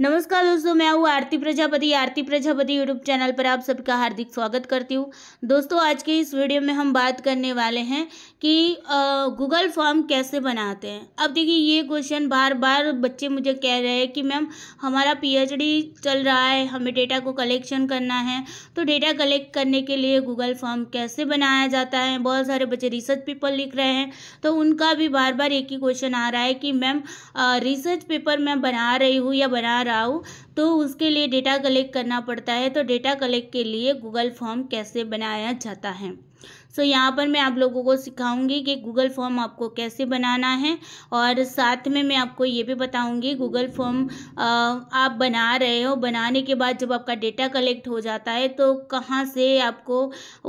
नमस्कार दोस्तों मैं हूँ आरती प्रजापति आरती प्रजापति यूट्यूब चैनल पर आप सबका हार्दिक स्वागत करती हूँ दोस्तों आज के इस वीडियो में हम बात करने वाले हैं कि गूगल फॉर्म कैसे बनाते हैं अब देखिए ये क्वेश्चन बार बार बच्चे मुझे कह रहे हैं कि मैम हमारा पीएचडी चल रहा है हमें डेटा को कलेक्शन करना है तो डेटा कलेक्ट करने के लिए गूगल फॉर्म कैसे बनाया जाता है बहुत सारे बच्चे रिसर्च पेपर लिख रहे हैं तो उनका भी बार बार एक ही क्वेश्चन आ रहा है कि मैम रिसर्च पेपर मैं बना रही हूँ या बना रहा हूँ तो उसके लिए डेटा कलेक्ट करना पड़ता है तो डेटा कलेक्ट के लिए गूगल फॉर्म कैसे बनाया जाता है सो so, यहाँ पर मैं आप लोगों को सिखाऊंगी कि गूगल फॉर्म आपको कैसे बनाना है और साथ में मैं आपको ये भी बताऊंगी गूगल फॉर्म आप बना रहे हो बनाने के बाद जब आपका डेटा कलेक्ट हो जाता है तो कहाँ से आपको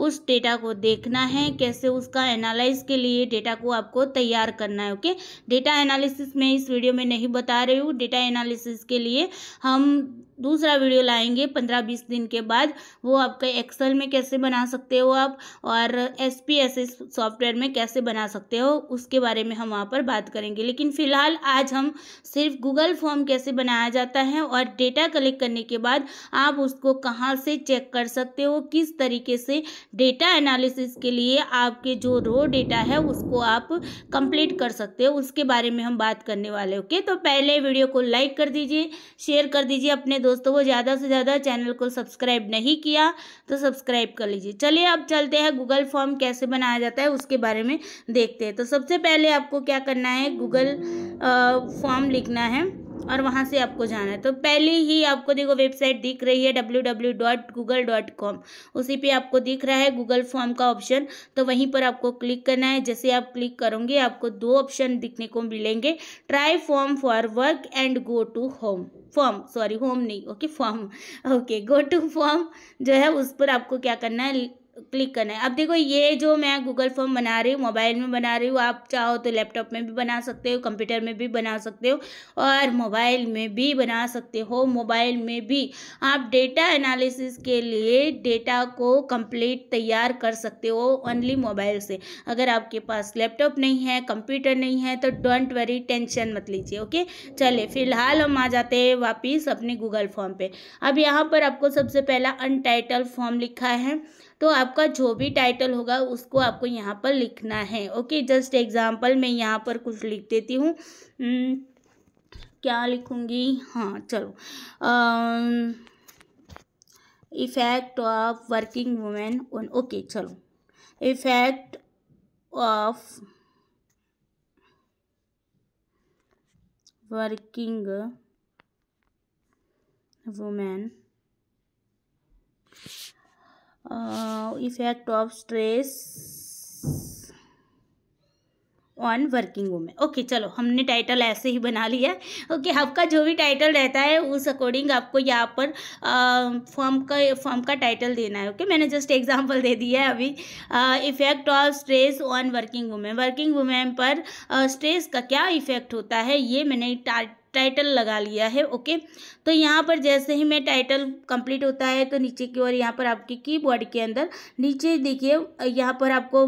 उस डेटा को देखना है कैसे उसका एनालिस के लिए डेटा को आपको तैयार करना है ओके डेटा एनालिसिस मैं इस वीडियो में नहीं बता रही हूँ डेटा एनालिसिस के लिए हम दूसरा वीडियो लाएंगे पंद्रह बीस दिन के बाद वो आपका एक्सेल में कैसे बना सकते हो आप और S P S S software में कैसे बना सकते हो उसके बारे में हम वहाँ पर बात करेंगे लेकिन फ़िलहाल आज हम सिर्फ गूगल फॉर्म कैसे बनाया जाता है और डेटा कलेक्ट करने के बाद आप उसको कहाँ से चेक कर सकते हो किस तरीके से डेटा एनालिसिस के लिए आपके जो रो डेटा है उसको आप कंप्लीट कर सकते हो उसके बारे में हम बात करने वाले ओके तो पहले वीडियो को लाइक कर दीजिए शेयर कर दीजिए अपने दोस्तों वो ज़्यादा से ज़्यादा चैनल को सब्सक्राइब नहीं किया तो सब्सक्राइब कर लीजिए चलिए अब चलते हैं गूगल फॉर्म कैसे बनाया जाता है उसके बारे में देखते हैं तो सबसे पहले आपको क्या करना है गूगल फॉर्म लिखना है और वहाँ से आपको जाना है तो पहले ही आपको देखो वेबसाइट दिख रही है W W dot Google dot com उसी पे आपको दिख रहा है गूगल फॉर्म का ऑप्शन तो वहीं पर आपको क्लिक करना है जैसे आप क्लिक करोगे आपको दो ऑप्शन दिखने को मिलेंगे try form for work and go to home form sorry home नहीं okay form okay go to form जो है उस पर आपको क्या करना है क्लिक करना है अब देखो ये जो मैं गूगल फॉर्म बना रही हूँ मोबाइल में बना रही हूँ आप चाहो तो लैपटॉप में भी बना सकते हो कंप्यूटर में भी बना सकते हो और मोबाइल में भी बना सकते हो मोबाइल में भी आप डेटा एनालिसिस के लिए डेटा को कंप्लीट तैयार कर सकते हो ओनली मोबाइल से अगर आपके पास लैपटॉप नहीं है कंप्यूटर नहीं है तो डोंट वरी टेंशन मत लीजिए ओके चले फिलहाल हम आ जाते हैं वापिस अपने गूगल फॉर्म पर अब यहाँ पर आपको सबसे पहला अनटाइटल फॉर्म लिखा है तो आपका जो भी टाइटल होगा उसको आपको यहाँ पर लिखना है ओके जस्ट एग्जाम्पल मैं यहाँ पर कुछ लिख देती हूँ hmm, क्या लिखूँगी हाँ चलो effect of working women on okay चलो effect of working women effect of stress on working women okay चलो हमने टाइटल ऐसे ही बना लिया ओके आपका जो भी टाइटल रहता है उस अकॉर्डिंग आपको यहाँ पर फॉर्म uh, का फॉर्म का टाइटल देना है ओके okay? मैंने जस्ट एग्जांपल दे दिया है अभी effect of stress on working women working women पर स्ट्रेस uh, का क्या इफेक्ट होता है ये मैंने टाइटल लगा लिया है ओके तो यहाँ पर जैसे ही मैं टाइटल कंप्लीट होता है तो नीचे की ओर यहाँ पर आपके कीबोर्ड के अंदर नीचे देखिए यहाँ पर आपको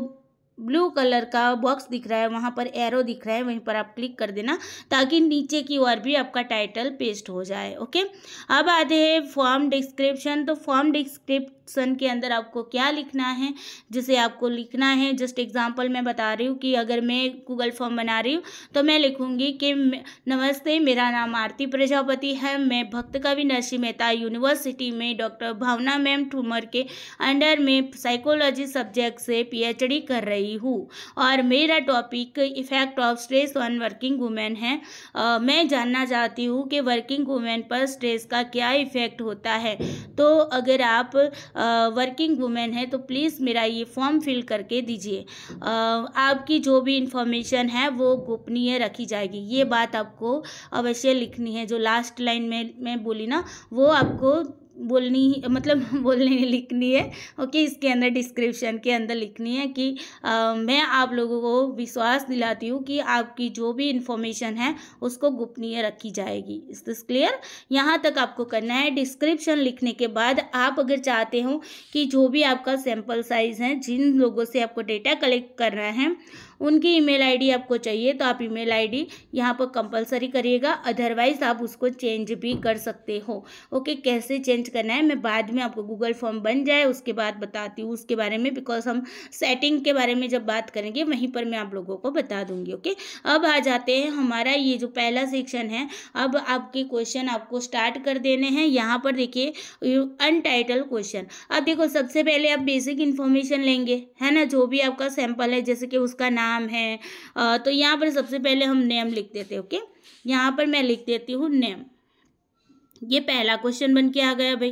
ब्लू कलर का बॉक्स दिख रहा है वहाँ पर एरो दिख रहा है वहीं पर आप क्लिक कर देना ताकि नीचे की ओर भी आपका टाइटल पेस्ट हो जाए ओके अब आते हैं फॉर्म डिस्क्रिप्शन तो फॉर्म डिस्क्रिप्ट सेक्शन के अंदर आपको क्या लिखना है जिसे आपको लिखना है जस्ट एग्जांपल मैं बता रही हूँ कि अगर मैं गूगल फॉर्म बना रही हूँ तो मैं लिखूँगी कि नमस्ते मेरा नाम आरती प्रजापति है मैं भक्त कवि नरसिंह मेहता यूनिवर्सिटी में डॉक्टर भावना मैम ठूमर के अंडर में साइकोलॉजी सब्जेक्ट से पी कर रही हूँ और मेरा topic effect of stress on working women है आ, मैं जानना चाहती हूँ कि वर्किंग वुमेन पर स्ट्रेस का क्या इफेक्ट होता है तो अगर आप वर्किंग वुमेन है तो प्लीज़ मेरा ये फॉर्म फिल करके दीजिए आपकी जो भी इंफॉर्मेशन है वो गोपनीय रखी जाएगी ये बात आपको अवश्य लिखनी है जो लास्ट लाइन में मैं बोली ना वो आपको बोलनी मतलब बोलने लिखनी है ओके इसके अंदर डिस्क्रिप्शन के अंदर लिखनी है कि आ, मैं आप लोगों को विश्वास दिलाती हूँ कि आपकी जो भी इंफॉर्मेशन है उसको गोपनीय रखी जाएगी इस दिस क्लियर यहाँ तक आपको करना है डिस्क्रिप्शन लिखने के बाद आप अगर चाहते हो कि जो भी आपका सैम्पल साइज़ है जिन लोगों से आपको डेटा कलेक्ट करना है उनकी ईमेल आईडी आपको चाहिए तो आप ईमेल आईडी यहाँ पर कंपलसरी करिएगा अदरवाइज आप उसको चेंज भी कर सकते हो ओके कैसे चेंज करना है मैं बाद में आपको गूगल फॉर्म बन जाए उसके बाद बताती हूँ उसके बारे में बिकॉज हम सेटिंग के बारे में जब बात करेंगे वहीं पर मैं आप लोगों को बता दूंगी ओके अब आ जाते हैं हमारा ये जो पहला सेक्शन है अब आपके क्वेश्चन आपको स्टार्ट कर देने हैं यहाँ पर देखिए अनटाइटल क्वेश्चन अब देखो सबसे पहले आप बेसिक इन्फॉर्मेशन लेंगे है ना जो भी आपका सैंपल है जैसे कि उसका नाम नाम है तो यहाँ पर सबसे पहले हम नेम लिख देते हैं ओके यहाँ पर मैं लिख देती हूँ नेम ये पहला क्वेश्चन बन के आ गया भाई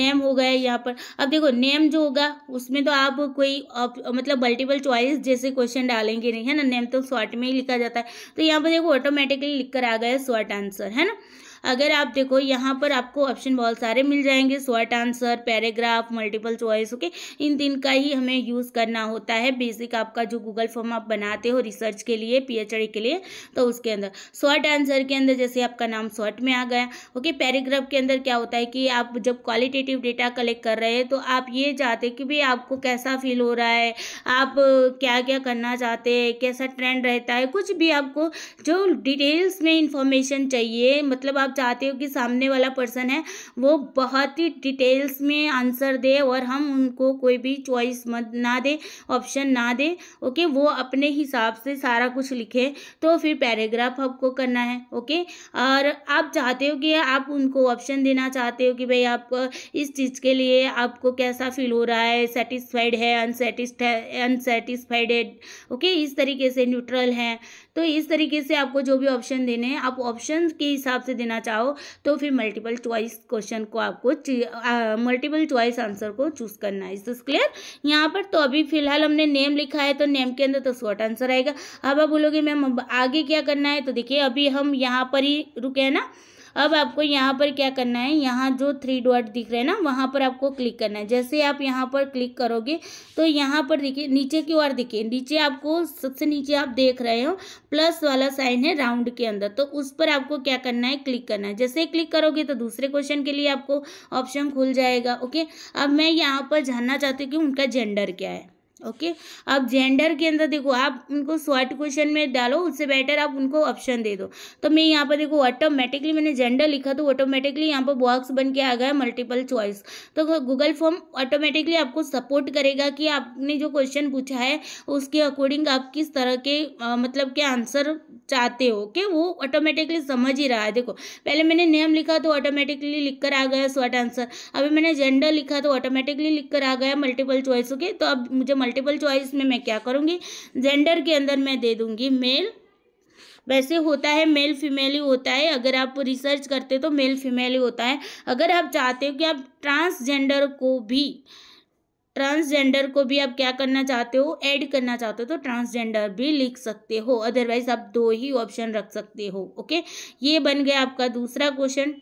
नेम हो गया यहाँ पर अब देखो नेम जो होगा उसमें तो आप कोई आप, मतलब मल्टीपल चॉइस जैसे क्वेश्चन डालेंगे नहीं है ना नेम तो शॉर्ट में ही लिखा जाता है तो यहाँ पर देखो ऑटोमेटिकली लिख कर आ गया शॉर्ट आंसर है ना अगर आप देखो यहाँ पर आपको ऑप्शन बहुत सारे मिल जाएंगे short answer paragraph multiple choice okay इन तीन का ही हमें यूज़ करना होता है बेसिक आपका जो गूगल फॉर्म आप बनाते हो रिसर्च के लिए पी के लिए तो उसके अंदर शॉर्ट आंसर के अंदर जैसे आपका नाम शॉर्ट में आ गया ओके पैराग्राफ के अंदर क्या होता है कि आप जब क्वालिटेटिव डेटा कलेक्ट कर रहे हैं तो आप ये चाहते कि भाई आपको कैसा फील हो रहा है आप क्या क्या करना चाहते हैं कैसा ट्रेंड रहता है कुछ भी आपको जो डिटेल्स में इंफॉर्मेशन चाहिए मतलब आप आप चाहते हो कि सामने वाला पर्सन है वो बहुत ही डिटेल्स में आंसर दे और हम उनको कोई भी चॉइस मत ना दे ऑप्शन ना दे ओके वो अपने हिसाब से सारा कुछ लिखे तो फिर पैराग्राफ आपको करना है ओके और आप चाहते हो कि आप उनको ऑप्शन देना चाहते हो कि भाई आप इस चीज़ के लिए आपको कैसा फील हो रहा है सेटिस्फाइड है अनसेटिस्फाइड है ओके इस तरीके से न्यूट्रल है तो इस तरीके से आपको जो भी ऑप्शन देने हैं आप ऑप्शन के हिसाब से देना चाहो तो फिर मल्टीपल च्वाइस क्वेश्चन को आपको मल्टीपल च्वाइस आंसर को चूज करना है इस क्लियर यहाँ पर तो अभी फिलहाल हमने नेम लिखा है तो नेम के अंदर तो शॉर्ट आंसर आएगा अब आप बोलोगे मैम आगे क्या करना है तो देखिए अभी हम यहाँ पर ही रुके हैं ना अब आपको यहाँ पर क्या करना है यहाँ जो थ्री डॉट दिख रहे हैं ना वहाँ पर आपको क्लिक करना है जैसे आप यहाँ पर क्लिक करोगे तो यहाँ पर देखिए नीचे की ओर देखिए नीचे आपको सबसे नीचे आप देख रहे हो प्लस वाला साइन है राउंड के अंदर तो उस पर आपको क्या करना है क्लिक करना है जैसे क्लिक करोगे तो दूसरे क्वेश्चन के लिए आपको ऑप्शन खुल जाएगा ओके अब मैं यहाँ पर जानना चाहती हूँ कि उनका जेंडर क्या है ओके अब जेंडर के अंदर देखो आप उनको शॉर्ट क्वेश्चन में डालो उससे बेटर आप उनको ऑप्शन दे दो तो मैं यहाँ पर देखो ऑटोमेटिकली मैंने जेंडर लिखा तो ऑटोमेटिकली यहाँ पर बॉक्स बन के आ गया मल्टीपल चॉइस तो गूगल फॉर्म ऑटोमेटिकली आपको सपोर्ट करेगा कि आपने जो क्वेश्चन पूछा है उसके अकॉर्डिंग आप किस तरह के आ, मतलब के आंसर चाहते हो कि वो ऑटोमेटिकली समझ ही रहा है देखो पहले मैंने नेम लिखा तो ऑटोमेटिकली लिख कर आ गया शॉर्ट आंसर अभी मैंने जेंडर लिखा तो ऑटोमेटिकली लिख कर आ गया मल्टीपल चॉइस ओके तो अब मुझे मल्टीपल चॉइस में मैं क्या करूँगी जेंडर के अंदर मैं दे दूँगी मेल वैसे होता है मेल फीमेल ही होता है अगर आप रिसर्च करते तो मेल फीमेल ही होता है अगर आप चाहते हो कि आप ट्रांसजेंडर को भी ट्रांसजेंडर को भी आप क्या करना चाहते हो ऐड करना चाहते हो तो ट्रांसजेंडर भी लिख सकते हो अदरवाइज आप दो ही ऑप्शन रख सकते हो ओके ये बन गया आपका दूसरा क्वेश्चन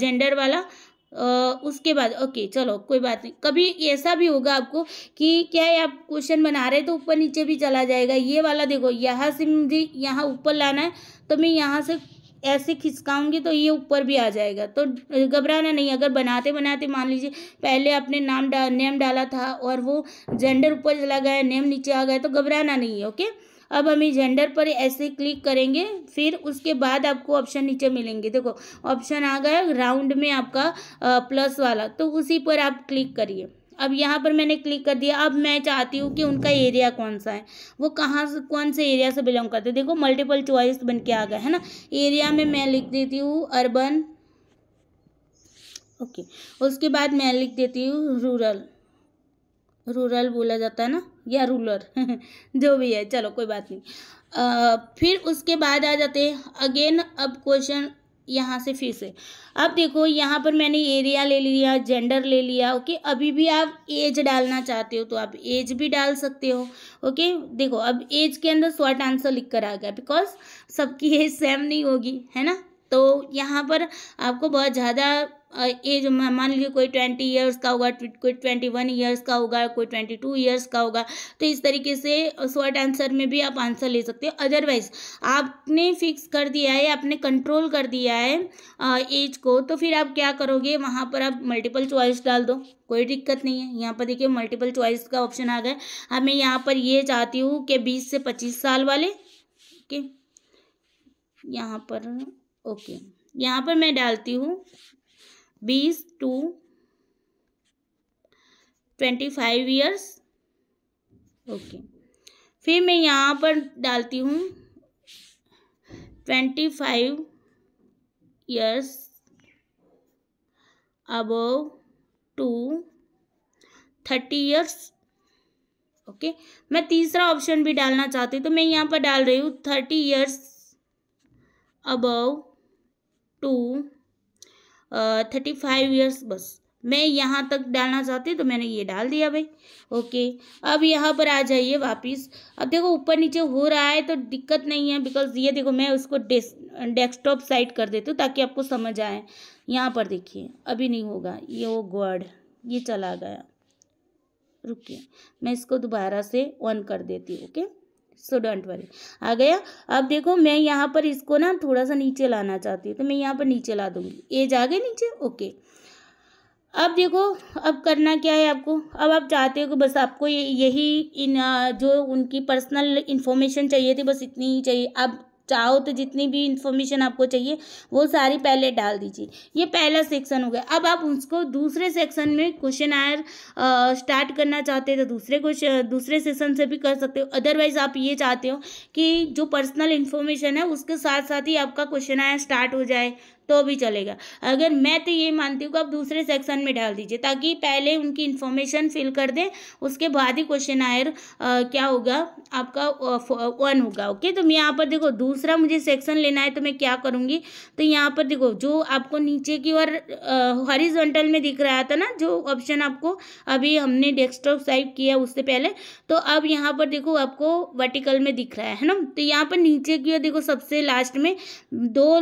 जेंडर वाला Uh, उसके बाद ओके चलो कोई बात नहीं कभी ऐसा भी होगा आपको कि क्या है आप क्वेश्चन बना रहे तो ऊपर नीचे भी चला जाएगा ये वाला देखो यहाँ से मुझे यहाँ ऊपर लाना है तो मैं यहाँ से ऐसे खिसकाऊंगी तो ये ऊपर भी आ जाएगा तो घबराना नहीं अगर बनाते बनाते मान लीजिए पहले आपने नाम डा नेम डाला था और वो जेंडर ऊपर चला गया नेम नीचे आ गया तो घबराना नहीं है ओके अब हम जेंडर पर ऐसे क्लिक करेंगे फिर उसके बाद आपको ऑप्शन नीचे मिलेंगे देखो ऑप्शन आ गया राउंड में आपका प्लस वाला तो उसी पर आप क्लिक करिए अब यहाँ पर मैंने क्लिक कर दिया अब मैं चाहती हूँ कि उनका एरिया कौन सा है वो कहाँ से कौन से एरिया से बिलोंग करते हैं देखो मल्टीपल चॉइस बन के आ गए है ना एरिया में मैं लिख देती हूँ अर्बन ओके उसके बाद मैं लिख देती हूँ रूरल रूरल बोला जाता है ना या रूरल जो भी है चलो कोई बात नहीं आ, फिर उसके बाद आ जाते हैं अगेन अब क्वेश्चन यहाँ से फिर से अब देखो यहाँ पर मैंने एरिया ले लिया जेंडर ले लिया ओके अभी भी आप एज डालना चाहते हो तो आप एज भी डाल सकते हो ओके देखो अब एज के अंदर शॉर्ट आंसर लिख कर आ गया बिकॉज सबकी एज सेम नहीं होगी है ना तो यहाँ पर आपको बहुत ज़्यादा एज मान लीजिए कोई ट्वेंटी ईयर्स का होगा कोई ट्वेंटी वन ईयर्स का होगा कोई ट्वेंटी टू ईयर्स का होगा तो इस तरीके से शॉर्ट आंसर में भी आप आंसर ले सकते हो अदरवाइज आपने फिक्स कर दिया है आपने कंट्रोल कर दिया है एज को तो फिर आप क्या करोगे वहाँ पर आप मल्टीपल चॉइस डाल दो कोई दिक्कत नहीं है यहाँ पर देखिए मल्टीपल चॉइस का ऑप्शन आ गया अब मैं यहाँ पर ये चाहती हूँ कि बीस से पच्चीस साल वाले ओके यहाँ पर ओके यहाँ पर मैं डालती हूँ बीस to twenty five years okay फिर मैं यहाँ पर डालती हूँ twenty five years above to thirty years okay मैं तीसरा ऑप्शन भी डालना चाहती हूँ तो मैं यहाँ पर डाल रही हूँ thirty years above to thirty five years बस मैं यहाँ तक डालना चाहती तो मैंने ये डाल दिया भाई ओके अब यहाँ पर आ जाइए वापस अब देखो ऊपर नीचे हो रहा है तो दिक्कत नहीं है बिकॉज ये देखो मैं उसको डेस्कटॉप साइड कर देती हूँ ताकि आपको समझ आए यहाँ पर देखिए अभी नहीं होगा ये वो गॉड ये चला गया रुकिए मैं इसको दोबारा से ऑन कर देती हूँ ओके सो डोंट वरी आ गया अब देखो मैं यहाँ पर इसको ना थोड़ा सा नीचे लाना चाहती हूँ तो मैं यहाँ पर नीचे ला दूंगी एज आ गए नीचे ओके अब देखो अब करना क्या है आपको अब आप चाहते हो कि बस आपको यही इन जो उनकी पर्सनल इन्फॉर्मेशन चाहिए थी बस इतनी ही चाहिए अब चाहो तो जितनी भी इंफॉर्मेशन आपको चाहिए वो सारी पहले डाल दीजिए ये पहला सेक्शन हो गया अब आप उसको दूसरे सेक्शन में क्वेश्चन आयर स्टार्ट करना चाहते हैं तो दूसरे क्वेश्चन दूसरे सेक्शन से भी कर सकते हो अदरवाइज आप ये चाहते हो कि जो पर्सनल इन्फॉर्मेशन है उसके साथ साथ ही आपका क्वेश्चन आयर स्टार्ट हो जाए तो भी चलेगा अगर मैं तो ये मानती हूँ कि आप दूसरे सेक्शन में डाल दीजिए ताकि पहले उनकी इन्फॉर्मेशन फिल कर दें उसके बाद ही क्वेश्चन आयर क्या होगा आपका वन होगा ओके तो मैं यहाँ पर देखो दूसरा मुझे सेक्शन लेना है तो मैं क्या करूँगी तो यहाँ पर देखो जो आपको नीचे की ओर हॉरिजॉन्टल में दिख रहा था ना जो ऑप्शन आपको अभी हमने डेस्कटॉप साइड किया उससे पहले तो अब यहाँ पर देखो आपको वर्टिकल में दिख रहा है ना तो यहाँ पर नीचे की ओर देखो सबसे लास्ट में दो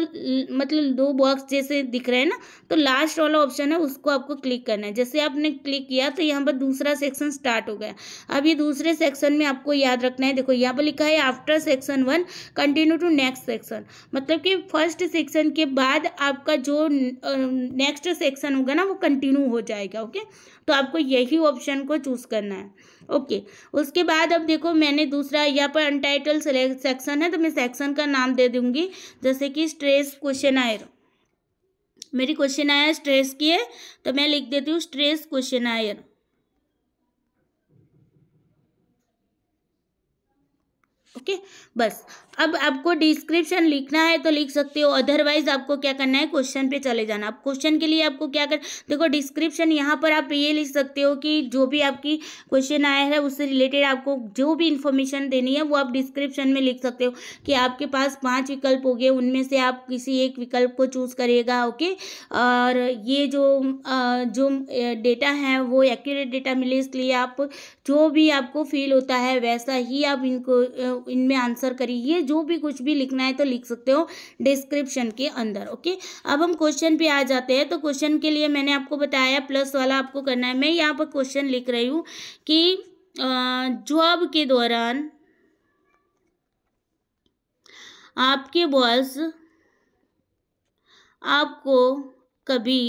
मतलब दो बॉक्स जैसे दिख रहे हैं ना तो लास्ट वाला ऑप्शन है उसको आपको क्लिक करना है जैसे आपने क्लिक किया तो यहाँ पर दूसरा सेक्शन स्टार्ट हो गया अब ये दूसरे सेक्शन में आपको याद रखना है देखो यहाँ पर लिखा है after section one continue to next section मतलब कि फर्स्ट सेक्शन के बाद आपका जो नेक्स्ट सेक्शन होगा ना वो कंटिन्यू हो जाएगा ओके तो आपको यही ऑप्शन को चूज़ करना है ओके उसके बाद अब देखो मैंने दूसरा यहाँ पर अनटाइटल सेक्शन है तो मैं सेक्शन का नाम दे दूँगी जैसे कि स्ट्रेस क्वेश्चन आयर मेरी क्वेश्चन आया स्ट्रेस की है तो मैं लिख देती हूँ स्ट्रेस क्वेश्चन आयर ओके बस अब आपको डिस्क्रिप्शन लिखना है तो लिख सकते हो अदरवाइज आपको क्या करना है क्वेश्चन पे चले जाना अब क्वेश्चन के लिए आपको क्या कर देखो डिस्क्रिप्शन यहाँ पर आप ये लिख सकते हो कि जो भी आपकी क्वेश्चन आया है उससे रिलेटेड आपको जो भी इन्फॉर्मेशन देनी है वो आप डिस्क्रिप्शन में लिख सकते हो कि आपके पास पाँच विकल्प हो गए उनमें से आप किसी एक विकल्प को चूज़ करिएगा ओके और ये जो जो डेटा है वो एक्यूरेट डेटा मिले इसलिए आप जो भी आपको फील होता है वैसा ही आप इनको इनमें आंसर करिए जो भी कुछ भी लिखना है तो लिख सकते हो डिस्क्रिप्शन के अंदर ओके अब हम क्वेश्चन पे आ जाते हैं तो क्वेश्चन के लिए मैंने आपको बताया प्लस वाला आपको करना है मैं यहाँ पर क्वेश्चन लिख रही हूँ कि जॉब के दौरान आपके बॉस आपको कभी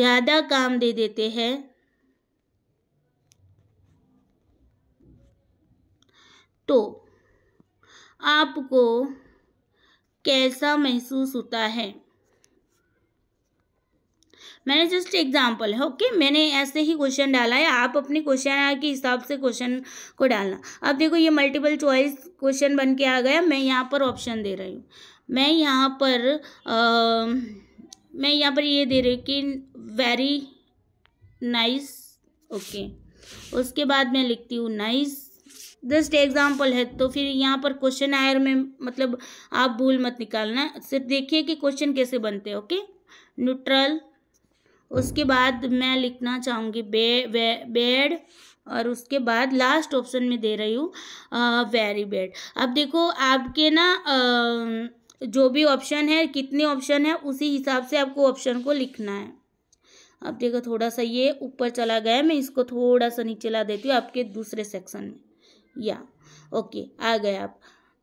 ज़्यादा काम दे देते हैं तो आपको कैसा महसूस होता है मैंने जस्ट एग्जाम्पल है ओके मैंने ऐसे ही क्वेश्चन डाला है आप अपने क्वेश्चन के हिसाब से क्वेश्चन को डालना अब देखो ये मल्टीपल चॉइस क्वेश्चन बन के आ गया मैं यहाँ पर ऑप्शन दे रही हूँ मैं यहाँ पर आ, मैं यहाँ पर ये दे रही हूँ कि वेरी नाइस ओके उसके बाद मैं लिखती हूँ नाइस जस्ट एग्जाम्पल है तो फिर यहाँ पर क्वेश्चन आयर में मतलब आप भूल मत निकालना सिर्फ देखिए कि क्वेश्चन कैसे बनते हैं ओके न्यूट्रल उसके बाद मैं लिखना चाहूँगी बे, वे बेड और उसके बाद लास्ट ऑप्शन में दे रही हूँ वेरी बेड अब देखो आपके ना जो भी ऑप्शन है कितने ऑप्शन है उसी हिसाब से आपको ऑप्शन को लिखना है अब देखो थोड़ा सा ये ऊपर चला गया है मैं इसको थोड़ा सा नीचे ला देती हूँ आपके दूसरे सेक्शन में या ओके आ गए आप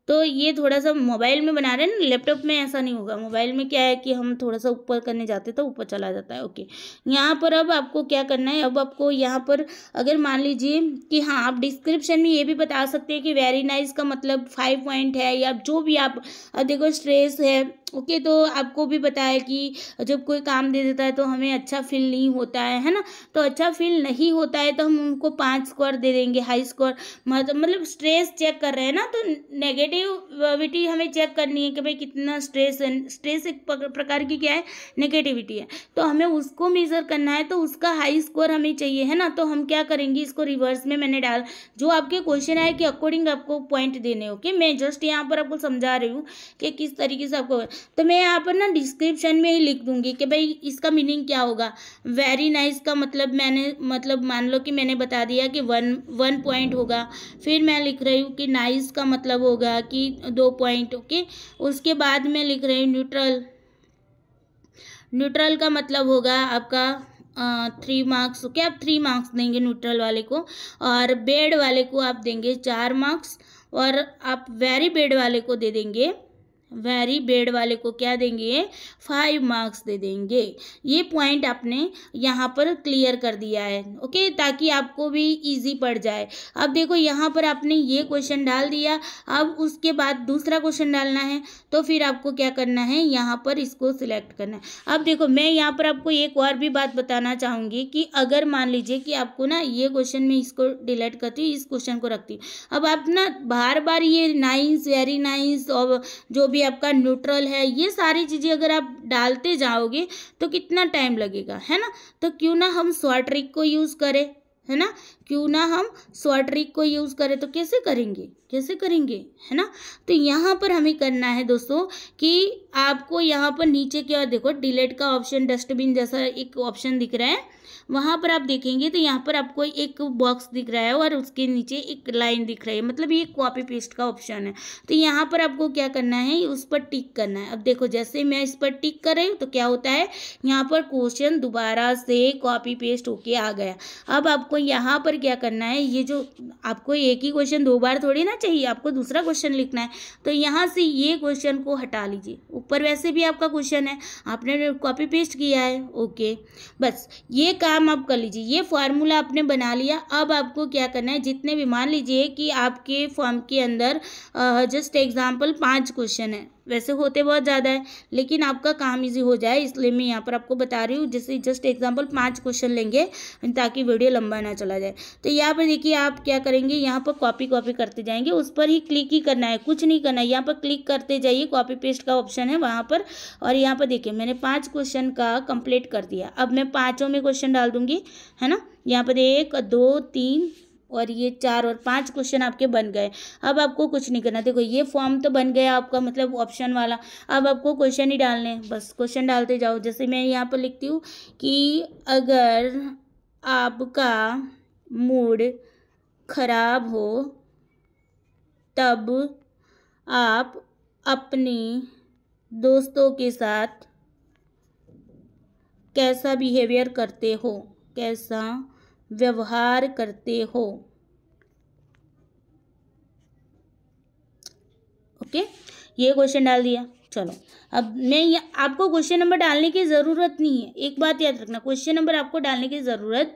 तो ये थोड़ा सा मोबाइल में बना रहे हैं ना लैपटॉप में ऐसा नहीं होगा मोबाइल में क्या है कि हम थोड़ा सा ऊपर करने जाते तो ऊपर चला जाता है ओके यहाँ पर अब आपको क्या करना है अब आपको यहाँ पर अगर मान लीजिए कि हाँ आप डिस्क्रिप्शन में ये भी बता सकते हैं कि वेरी नाइस का मतलब फाइव पॉइंट है या जो भी आप देखो स्ट्रेस है ओके okay, तो आपको भी बताया कि जब कोई काम दे देता है तो हमें अच्छा फील नहीं होता है है ना तो अच्छा फील नहीं होता है तो हम उनको पाँच स्कोर दे देंगे हाई स्कोर मतलब स्ट्रेस चेक कर रहे हैं ना तो नेगेटिविटी हमें चेक करनी है कि भाई कितना स्ट्रेस है स्ट्रेस एक प्रकार की क्या है नेगेटिविटी है तो हमें उसको मेज़र करना है तो उसका हाई स्कोर हमें चाहिए है ना तो हम क्या करेंगे इसको रिवर्स में मैंने डाल जो आपके क्वेश्चन आए कि अकॉर्डिंग आपको पॉइंट देने ओके मैं जस्ट यहाँ पर आपको समझा रही हूँ कि किस तरीके से आपको तो मैं यहाँ पर ना डिस्क्रिप्शन में ही लिख दूँगी कि भाई इसका मीनिंग क्या होगा वेरी नाइस का मतलब मैंने मतलब मान लो कि मैंने बता दिया कि वन वन पॉइंट होगा फिर मैं लिख रही हूँ कि नाइस का मतलब होगा कि दो पॉइंट ओके उसके बाद मैं लिख रही हूँ न्यूट्रल न्यूट्रल का मतलब होगा आपका थ्री मार्क्स ओके आप थ्री मार्क्स देंगे न्यूट्रल वाले को और बेड वाले को आप देंगे चार मार्क्स और आप वेरी बेड वाले को दे देंगे वेरी बेड वाले को क्या देंगे फाइव मार्क्स दे देंगे ये पॉइंट आपने यहाँ पर क्लियर कर दिया है ओके ताकि आपको भी इजी पड़ जाए अब देखो यहाँ पर आपने ये क्वेश्चन डाल दिया अब उसके बाद दूसरा क्वेश्चन डालना है तो फिर आपको क्या करना है यहाँ पर इसको सिलेक्ट करना है अब देखो मैं यहाँ पर आपको एक और भी बात बताना चाहूँगी कि अगर मान लीजिए कि आपको ना ये क्वेश्चन में इसको डिलेक्ट करती हूँ इस क्वेश्चन को रखती हूँ अब आप ना बार बार ये नाइन्स वेरी नाइन्स और जो भी ये आपका न्यूट्रल है ये सारी चीज़ें अगर आप डालते जाओगे तो कितना टाइम लगेगा है ना तो क्यों ना हम स्वाट्रिक को यूज़ करें है ना क्यों ना हम स्वाट्रिक को यूज़ करें तो कैसे करेंगे कैसे करेंगे है ना तो यहाँ पर हमें करना है दोस्तों कि आपको यहाँ पर नीचे क्या देखो डिलेट का ऑप्शन डस्टबिन जैसा एक ऑप्शन दिख रहा है वहाँ पर आप देखेंगे तो यहाँ पर आपको एक बॉक्स दिख रहा है और उसके नीचे एक लाइन दिख रही है मतलब ये कॉपी पेस्ट का ऑप्शन है तो यहाँ पर आपको क्या करना है उस पर टिक करना है अब देखो जैसे मैं इस पर टिक कर रही हूँ तो क्या होता है यहाँ पर क्वेश्चन दोबारा से कॉपी पेस्ट होके आ गया अब आपको यहाँ पर क्या करना है ये जो आपको एक ही क्वेश्चन दो बार थोड़ी ना चाहिए आपको दूसरा क्वेश्चन लिखना है तो यहाँ से ये क्वेश्चन को हटा लीजिए ऊपर वैसे भी आपका क्वेश्चन है आपने कॉपी पेस्ट किया है ओके बस ये काम काम आप कर लीजिए ये फार्मूला आपने बना लिया अब आपको क्या करना है जितने भी मान लीजिए कि आपके फॉर्म के अंदर जस्ट एग्जाम्पल पाँच क्वेश्चन है वैसे होते बहुत ज़्यादा है लेकिन आपका काम इजी हो जाए इसलिए मैं यहाँ पर आपको बता रही हूँ जैसे जस्ट एग्जाम्पल पाँच क्वेश्चन लेंगे ताकि वीडियो लंबा ना चला जाए तो यहाँ पर देखिए आप क्या करेंगे यहाँ पर कॉपी कॉपी करते जाएंगे उस पर ही क्लिक ही करना है कुछ नहीं करना है यहाँ पर क्लिक करते जाइए कॉपी पेस्ट का ऑप्शन है वहाँ पर और यहाँ पर देखिए मैंने पाँच क्वेश्चन का कंप्लीट कर दिया अब मैं पाँचों में क्वेश्चन डाल दूँगी है ना यहाँ पर एक दो तीन और ये चार और पांच क्वेश्चन आपके बन गए अब आपको कुछ नहीं करना देखो ये फॉर्म तो बन गया आपका मतलब ऑप्शन वाला अब आपको क्वेश्चन ही डालने बस क्वेश्चन डालते जाओ जैसे मैं यहाँ पर लिखती हूँ कि अगर आपका मूड खराब हो तब आप अपने दोस्तों के साथ कैसा बिहेवियर करते हो कैसा व्यवहार करते हो ओके ये क्वेश्चन डाल दिया चलो अब मैं ये आपको क्वेश्चन नंबर डालने की ज़रूरत नहीं है एक बात याद रखना क्वेश्चन नंबर आपको डालने की ज़रूरत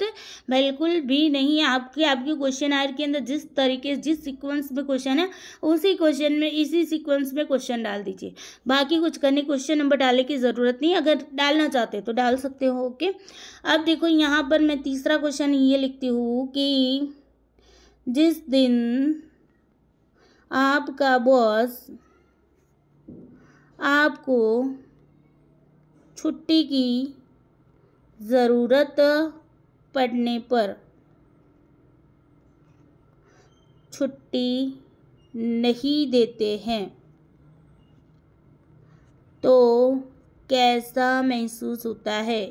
बिल्कुल भी नहीं है आपके आपके क्वेश्चन आयर के अंदर जिस तरीके जिस सीक्वेंस में क्वेश्चन है उसी क्वेश्चन में इसी सीक्वेंस में क्वेश्चन डाल दीजिए बाकी कुछ करने क्वेश्चन नंबर डालने की ज़रूरत नहीं अगर डालना चाहते तो डाल सकते हो ओके अब देखो यहाँ पर मैं तीसरा क्वेश्चन ये लिखती हूँ कि जिस दिन आपका बॉस आपको छुट्टी की ज़रूरत पड़ने पर छुट्टी नहीं देते हैं तो कैसा महसूस होता है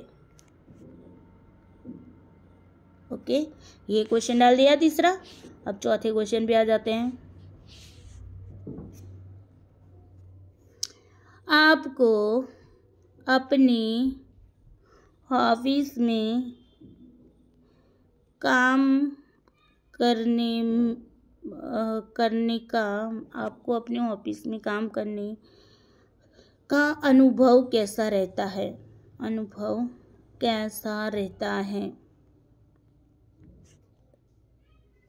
ओके ये क्वेश्चन डाल दिया तीसरा अब चौथे क्वेश्चन भी आ जाते हैं आपको अपनी ऑफिस में काम करने करने का आपको अपने ऑफिस में काम करने का अनुभव कैसा रहता है अनुभव कैसा रहता है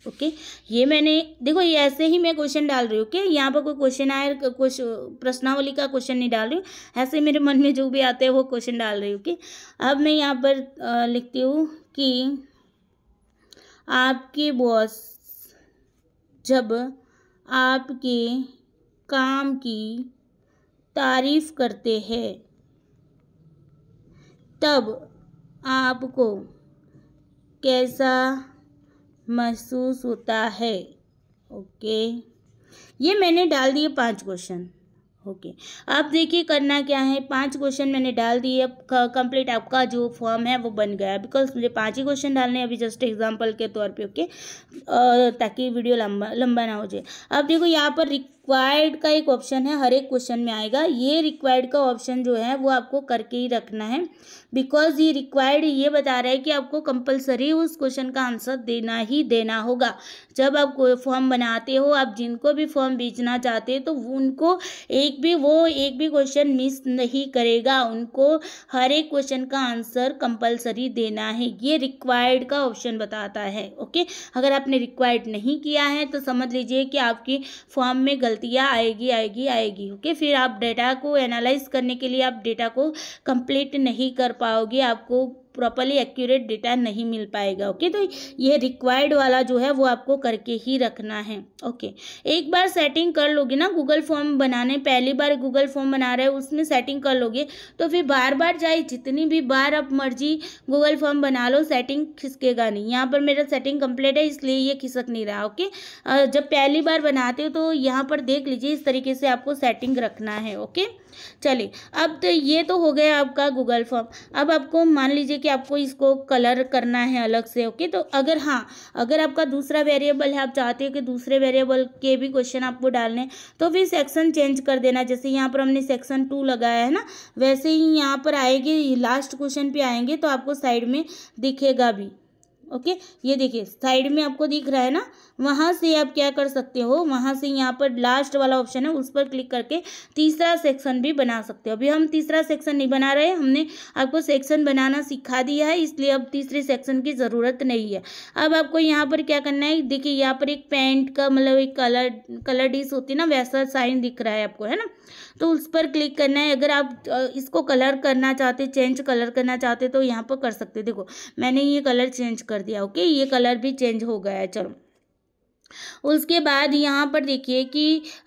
ओके ये मैंने देखो ये ऐसे ही मैं क्वेश्चन डाल रही हूँ ओके यहाँ पर कोई क्वेश्चन आया कुछ प्रश्नावली का क्वेश्चन नहीं डाल रही हूँ ऐसे मेरे मन में जो भी आते हैं वो क्वेश्चन डाल रही हूँ ओके अब मैं यहाँ पर लिखती हूँ कि आपके बॉस जब आपके काम की तारीफ करते हैं तब आपको कैसा महसूस होता है ओके ये मैंने डाल दिए पांच क्वेश्चन ओके अब देखिए करना क्या है पांच क्वेश्चन मैंने डाल दिए अब कंप्लीट आपका जो फॉर्म है वो बन गया बिकॉज मुझे पांच ही क्वेश्चन डालने अभी जस्ट एग्जांपल के तौर पे ओके ताकि वीडियो लंबा लंबा ना हो जाए अब देखो यहाँ पर रिक रिक्वायर्ड का एक ऑप्शन है हर एक क्वेश्चन में आएगा ये रिक्वायर्ड का ऑप्शन जो है वो आपको करके ही रखना है बिकॉज ये रिक्वायर्ड ये बता रहा है कि आपको कंपलसरी उस क्वेश्चन का आंसर देना ही देना होगा जब आप कोई फॉर्म बनाते हो आप जिनको भी फॉर्म बेचना चाहते हैं तो उनको एक भी वो एक भी क्वेश्चन मिस नहीं करेगा उनको हर एक क्वेश्चन का आंसर कंपलसरी देना है ये रिक्वायर्ड का ऑप्शन बताता है ओके अगर आपने रिक्वायर्ड नहीं किया है तो समझ लीजिए कि आपकी फॉर्म में गलती गलतियाँ आएगी आएगी आएगी ओके फिर आप डेटा को एनालाइज करने के लिए आप डेटा को कंप्लीट नहीं कर पाओगे आपको प्रॉपरली एक्यूरेट डेटा नहीं मिल पाएगा ओके तो ये रिक्वायर्ड वाला जो है वो आपको करके ही रखना है ओके एक बार सेटिंग कर लोगे ना गूगल फॉर्म बनाने पहली बार गूगल फॉर्म बना रहे हो उसमें सेटिंग कर लोगे तो फिर बार बार चाहे जितनी भी बार आप मर्जी गूगल फॉर्म बना लो सेटिंग खिसकेगा नहीं यहाँ पर मेरा सेटिंग कंप्लीट है इसलिए ये खिसक नहीं रहा ओके जब पहली बार बनाते हो तो यहाँ पर देख लीजिए इस तरीके से आपको सेटिंग रखना है ओके चलिए अब तो ये तो हो गया आपका गूगल फॉर्म अब आपको मान लीजिए कि आपको इसको कलर करना है अलग से ओके तो अगर हाँ अगर आपका दूसरा वेरिएबल है आप चाहते हो कि दूसरे वेरिएबल के भी क्वेश्चन आपको डालने तो फिर सेक्शन चेंज कर देना जैसे यहाँ पर हमने सेक्शन टू लगाया है ना वैसे ही यहाँ पर आएगी लास्ट क्वेश्चन पर आएंगे तो आपको साइड में दिखेगा भी ओके ये देखिए साइड में आपको दिख रहा है ना वहाँ से आप क्या कर सकते हो वहाँ से यहाँ पर लास्ट वाला ऑप्शन है उस पर क्लिक करके तीसरा सेक्शन भी बना सकते हो अभी हम तीसरा सेक्शन नहीं बना रहे हमने आपको सेक्शन बनाना सिखा दिया है इसलिए अब तीसरे सेक्शन की ज़रूरत नहीं है अब आपको यहाँ पर क्या करना है देखिए यहाँ पर एक पेंट का मतलब एक कलर कलर डिस होती है ना वैसा साइन दिख रहा है आपको है ना तो उस पर क्लिक करना है अगर आप इसको कलर करना चाहते चेंज कलर करना चाहते तो यहाँ पर कर सकते देखो मैंने ये कलर चेंज कर कर दिया ओके ये कलर भी चेंज हो गया है चलो उसके बाद यहाँ पर देखिए कि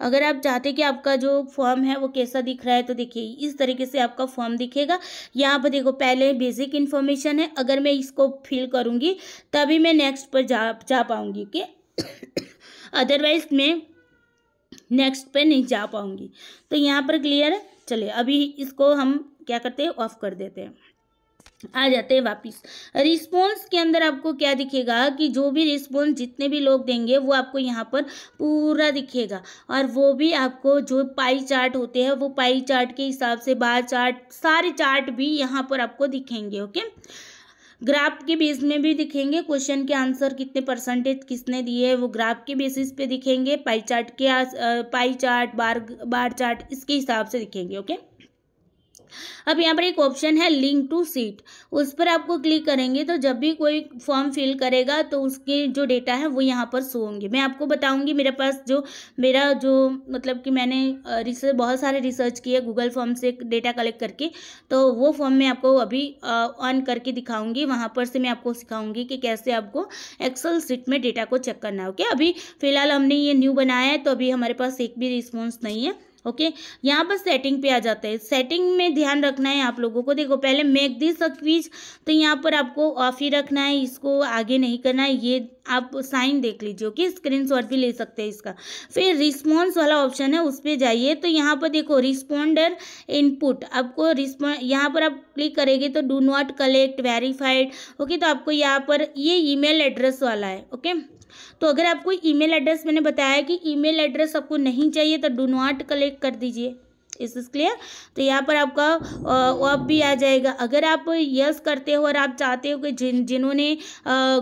अगर आप चाहते कि आपका जो फॉर्म है वो कैसा दिख रहा है तो देखिए इस तरीके से आपका फॉर्म दिखेगा यहाँ पर देखो पहले बेसिक इन्फॉर्मेशन है अगर मैं इसको फिल करूँगी तभी मैं नेक्स्ट पर जा जा पाऊँगी ओके अदरवाइज मैं नेक्स्ट पर नहीं जा पाऊँगी तो यहाँ पर क्लियर है चलिए अभी इसको हम क्या करते हैं ऑफ कर देते हैं आ जाते हैं वापस रिस्पॉन्स के अंदर आपको क्या दिखेगा कि जो भी रिस्पॉन्स जितने भी लोग देंगे वो आपको यहाँ पर पूरा दिखेगा और वो भी आपको जो पाई चार्ट होते हैं वो पाई चार्ट के हिसाब से बार चार्ट सारे चार्ट भी यहाँ पर आपको दिखेंगे ओके ग्राफ के बेस में भी दिखेंगे क्वेश्चन के आंसर कितने परसेंटेज किसने दिए वो ग्राफ के बेसिस पे दिखेंगे पाई चार्ट के pie chart bar bar chart इसके हिसाब से दिखेंगे ओके okay? अब यहाँ पर एक ऑप्शन है लिंक टू सीट उस पर आपको क्लिक करेंगे तो जब भी कोई फॉर्म फिल करेगा तो उसके जो डेटा है वो यहाँ पर सो होंगे मैं आपको बताऊँगी मेरे पास जो मेरा जो मतलब कि मैंने रिसर्च बहुत सारे रिसर्च किए गूगल फॉर्म से डेटा कलेक्ट करके तो वो फॉर्म मैं आपको अभी ऑन करके दिखाऊँगी वहाँ पर से मैं आपको सिखाऊँगी कि कैसे आपको एक्सल सीट में डेटा को चेक करना है ओके अभी फिलहाल हमने ये न्यू बनाया है तो अभी हमारे पास एक भी रिस्पॉन्स नहीं है ओके यहाँ पर सेटिंग पे आ जाते हैं सेटिंग में ध्यान रखना है आप लोगों को देखो पहले मेक दिस अ क्विज तो यहाँ पर आपको ऑफ ही रखना है इसको आगे नहीं करना है ये आप साइन देख लीजिए ओके स्क्रीन शॉट भी ले सकते हैं इसका फिर रिस्पॉन्स वाला ऑप्शन है उस पर जाइए तो यहाँ पर देखो रिस्पॉन्डर इनपुट आपको रिस्पॉन्ड यहाँ पर आप क्लिक करेंगे तो do not collect verified okay तो आपको यहाँ पर ये ईमेल एड्रेस वाला है ओके तो अगर आपको ईमेल एड्रेस मैंने बताया कि ईमेल एड्रेस आपको नहीं चाहिए तो डू नॉट कलेक्ट कर दीजिए इस इज क्लियर तो यहाँ पर आपका ऑफ भी आ जाएगा अगर आप यस करते हो और आप चाहते हो कि जिन जिन्होंने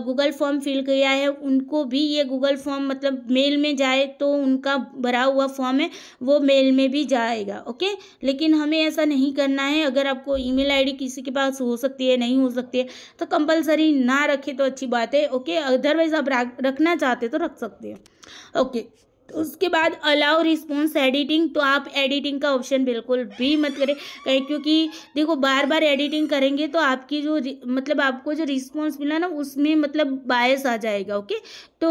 गूगल फॉर्म फिल किया है उनको भी ये गूगल फॉर्म मतलब मेल में जाए तो उनका भरा हुआ फॉर्म है वो मेल में भी जाएगा ओके लेकिन हमें ऐसा नहीं करना है अगर आपको ईमेल आईडी किसी के पास हो सकती है नहीं हो सकती है तो कंपलसरी ना रखें तो अच्छी बात है ओके अदरवाइज़ आप रखना चाहते तो रख सकते हो ओके तो उसके बाद अलाउ रिस्पॉन्स एडिटिंग तो आप एडिटिंग का ऑप्शन बिल्कुल भी मत करें कहीं क्योंकि देखो बार बार एडिटिंग करेंगे तो आपकी जो मतलब आपको जो रिस्पॉन्स मिला ना उसमें मतलब बायस आ जाएगा ओके तो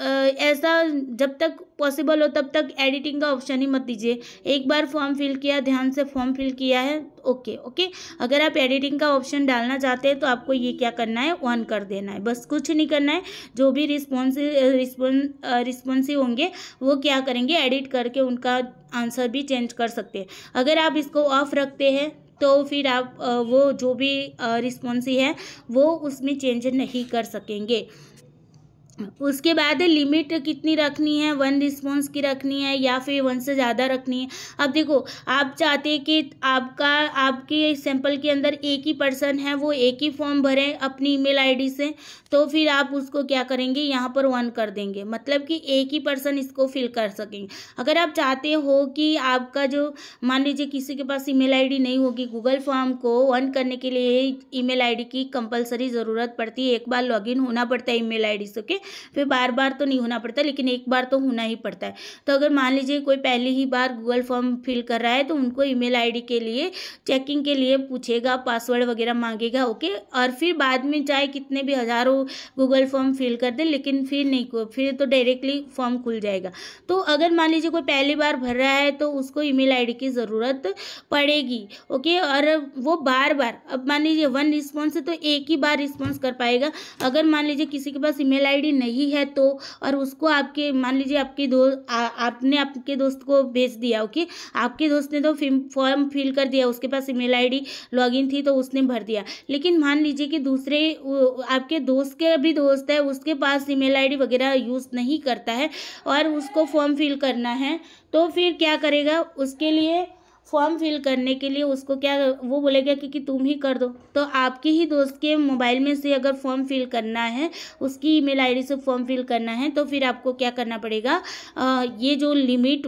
ऐसा जब तक पॉसिबल हो तब तक एडिटिंग का ऑप्शन ही मत दीजिए एक बार फॉर्म फिल किया ध्यान से फॉर्म फिल किया है ओके ओके अगर आप एडिटिंग का ऑप्शन डालना चाहते हैं तो आपको ये क्या करना है ऑन कर देना है बस कुछ नहीं करना है जो भी रिस्पॉन्स रिस्पॉन्सिव होंगे वो क्या करेंगे एडिट करके उनका आंसर भी चेंज कर सकते हैं अगर आप इसको ऑफ रखते हैं तो फिर आप वो जो भी रिस्पॉन्सी है वो उसमें चेंज नहीं कर सकेंगे उसके बाद लिमिट कितनी रखनी है वन रिस्पॉन्स की रखनी है या फिर वन से ज़्यादा रखनी है अब देखो आप चाहते हैं कि आपका आपके सैंपल के अंदर एक ही पर्सन है वो एक ही फॉर्म भरें अपनी ईमेल आईडी से तो फिर आप उसको क्या करेंगे यहाँ पर वन कर देंगे मतलब कि एक ही पर्सन इसको फिल कर सकेंगे अगर आप चाहते हो कि आपका जो मान लीजिए किसी के पास ई मेल नहीं होगी गूगल फॉर्म को वन करने के लिए ई मेल की कंपलसरी ज़रूरत पड़ती है एक बार लॉग होना पड़ता है ई मेल से ओके फिर बार बार तो नहीं होना पड़ता लेकिन एक बार तो होना ही पड़ता है तो अगर मान लीजिए कोई पहली ही बार गूगल फॉर्म फिल कर रहा है तो उनको ईमेल आईडी के लिए चेकिंग के लिए पूछेगा पासवर्ड वगैरह मांगेगा ओके और फिर बाद में चाहे कितने भी हज़ारों गूगल फॉर्म फिल कर दे लेकिन फिर नहीं फिर तो डायरेक्टली फॉर्म खुल जाएगा तो अगर मान लीजिए कोई पहली बार भर रहा है तो उसको ईमेल आईडी की ज़रूरत पड़ेगी ओके और वो बार बार अब मान लीजिए वन रिस्पॉन्स है तो एक ही बार रिस्पॉन्स कर पाएगा अगर मान लीजिए किसी के पास ईमेल मेल भी नहीं है तो और उसको आपके मान लीजिए आपके दो आपने आपके दोस्त को भेज दिया ओके आपके दोस्त ने तो फॉर्म फिल कर दिया उसके पास ईमेल आईडी लॉगिन थी तो उसने भर दिया लेकिन मान लीजिए कि दूसरे आपके दोस्त के भी दोस्त है उसके पास ईमेल आईडी वगैरह यूज़ नहीं करता है और उसको फॉर्म फिल करना है तो फिर क्या करेगा उसके लिए फॉर्म फिल करने के लिए उसको क्या वो बोलेगा कि, कि तुम ही कर दो तो आपके ही दोस्त के मोबाइल में से अगर फॉर्म फिल करना है उसकी ईमेल आईडी से फॉर्म फिल करना है तो फिर आपको क्या करना पड़ेगा आ, ये जो लिमिट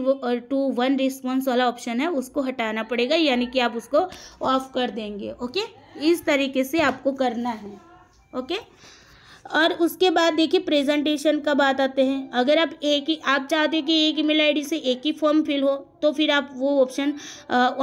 टू वन रिस्पॉन्स वाला ऑप्शन है उसको हटाना पड़ेगा यानी कि आप उसको ऑफ कर देंगे ओके इस तरीके से आपको करना है ओके और उसके बाद देखिए प्रेजेंटेशन का बात आते हैं अगर आप एक ही आप चाहते हो कि एक ईमेल आईडी से एक ही फॉर्म फिल हो तो फिर आप वो ऑप्शन